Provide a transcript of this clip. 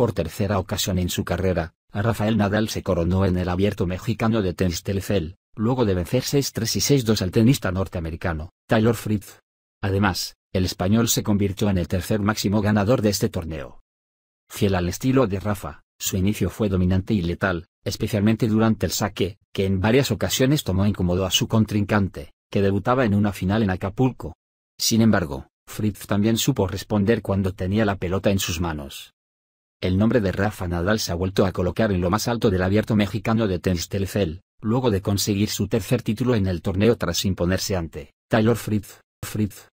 Por tercera ocasión en su carrera, Rafael Nadal se coronó en el abierto mexicano de tenis luego de vencer 6-3 y 6-2 al tenista norteamericano, Taylor Fritz. Además, el español se convirtió en el tercer máximo ganador de este torneo. Fiel al estilo de Rafa, su inicio fue dominante y letal, especialmente durante el saque, que en varias ocasiones tomó e incómodo a su contrincante, que debutaba en una final en Acapulco. Sin embargo, Fritz también supo responder cuando tenía la pelota en sus manos. El nombre de Rafa Nadal se ha vuelto a colocar en lo más alto del abierto mexicano de tenis Telcel, luego de conseguir su tercer título en el torneo tras imponerse ante Taylor Fritz, Fritz,